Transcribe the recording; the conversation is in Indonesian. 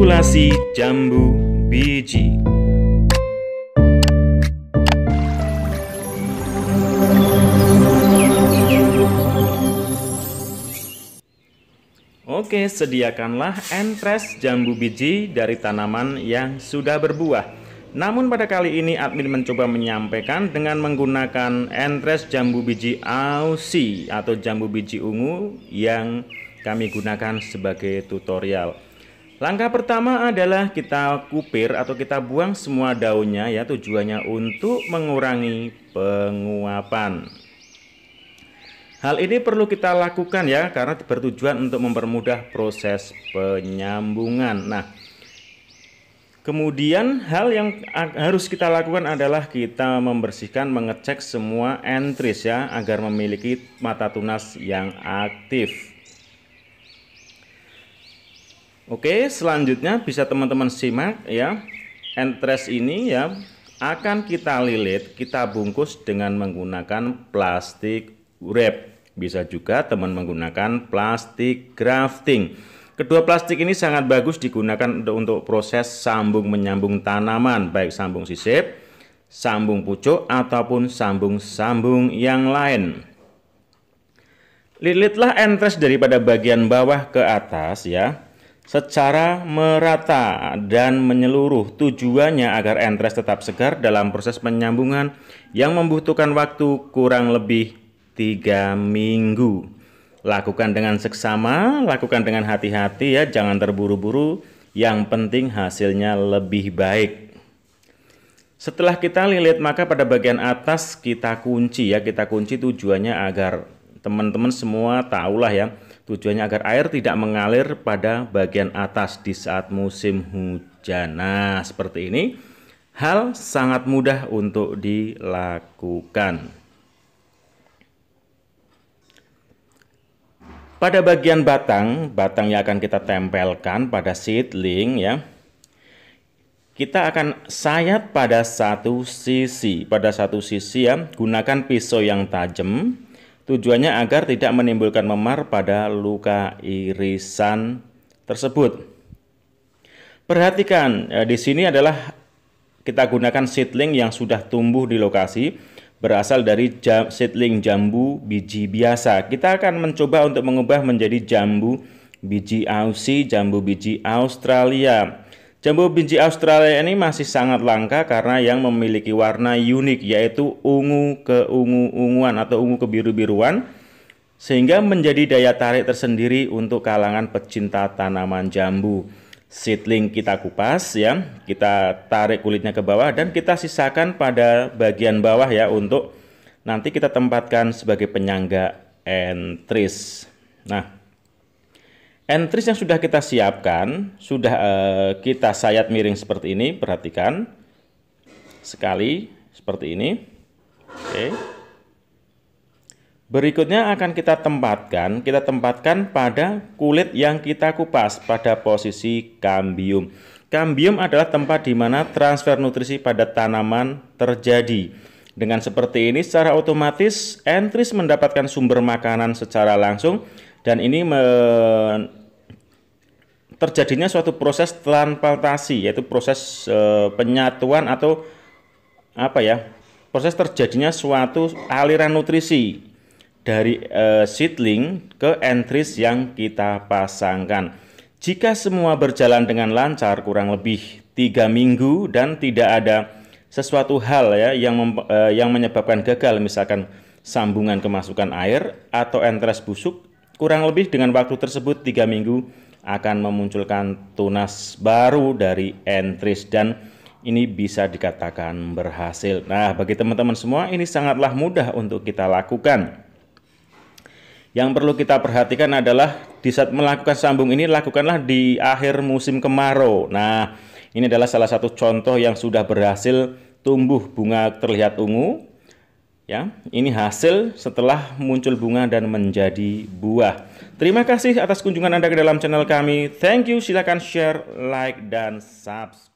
Kulasi Jambu Biji Oke, sediakanlah entres jambu biji dari tanaman yang sudah berbuah. Namun pada kali ini admin mencoba menyampaikan dengan menggunakan entres jambu biji Aussie atau jambu biji ungu yang kami gunakan sebagai tutorial. Langkah pertama adalah kita kupir atau kita buang semua daunnya ya tujuannya untuk mengurangi penguapan. Hal ini perlu kita lakukan ya karena bertujuan untuk mempermudah proses penyambungan. Nah, kemudian hal yang harus kita lakukan adalah kita membersihkan, mengecek semua entries ya agar memiliki mata tunas yang aktif. Oke, selanjutnya bisa teman-teman simak ya. Entres ini ya akan kita lilit, kita bungkus dengan menggunakan plastik wrap. Bisa juga teman menggunakan plastik grafting. Kedua plastik ini sangat bagus digunakan untuk, untuk proses sambung menyambung tanaman, baik sambung sisip, sambung pucuk ataupun sambung-sambung yang lain. Lilitlah entres daripada bagian bawah ke atas ya secara merata dan menyeluruh tujuannya agar entres tetap segar dalam proses penyambungan yang membutuhkan waktu kurang lebih tiga minggu. Lakukan dengan seksama, lakukan dengan hati-hati ya, jangan terburu-buru, yang penting hasilnya lebih baik. Setelah kita lilit maka pada bagian atas kita kunci ya, kita kunci tujuannya agar teman-teman semua tahulah ya Tujuannya agar air tidak mengalir pada bagian atas di saat musim hujan. Nah, seperti ini. Hal sangat mudah untuk dilakukan. Pada bagian batang, batang yang akan kita tempelkan pada seedling ya. Kita akan sayat pada satu sisi, pada satu sisi ya, gunakan pisau yang tajam Tujuannya agar tidak menimbulkan memar pada luka irisan tersebut. Perhatikan, ya di sini adalah kita gunakan seedling yang sudah tumbuh di lokasi berasal dari jam, seedling jambu biji biasa. Kita akan mencoba untuk mengubah menjadi jambu biji Aussie, jambu biji Australia. Jambu biji Australia ini masih sangat langka karena yang memiliki warna unik yaitu ungu ke ungu unguan atau ungu ke biru biruan sehingga menjadi daya tarik tersendiri untuk kalangan pecinta tanaman jambu. Seedling kita kupas ya, kita tarik kulitnya ke bawah dan kita sisakan pada bagian bawah ya untuk nanti kita tempatkan sebagai penyangga entris. Nah, Entries yang sudah kita siapkan, sudah uh, kita sayat miring seperti ini, perhatikan. Sekali, seperti ini. Oke. Berikutnya akan kita tempatkan, kita tempatkan pada kulit yang kita kupas pada posisi kambium. Kambium adalah tempat di mana transfer nutrisi pada tanaman terjadi. Dengan seperti ini secara otomatis entris mendapatkan sumber makanan secara langsung dan ini men terjadinya suatu proses transplantasi yaitu proses e, penyatuan atau apa ya proses terjadinya suatu aliran nutrisi dari e, seedling ke entris yang kita pasangkan. Jika semua berjalan dengan lancar kurang lebih tiga minggu dan tidak ada sesuatu hal ya yang mem, e, yang menyebabkan gagal misalkan sambungan kemasukan air atau entres busuk Kurang lebih dengan waktu tersebut tiga minggu akan memunculkan tunas baru dari entris dan ini bisa dikatakan berhasil. Nah, bagi teman-teman semua ini sangatlah mudah untuk kita lakukan. Yang perlu kita perhatikan adalah di saat melakukan sambung ini lakukanlah di akhir musim kemarau. Nah, ini adalah salah satu contoh yang sudah berhasil tumbuh bunga terlihat ungu ya. Ini hasil setelah muncul bunga dan menjadi buah. Terima kasih atas kunjungan Anda ke dalam channel kami. Thank you. Silakan share, like dan subscribe.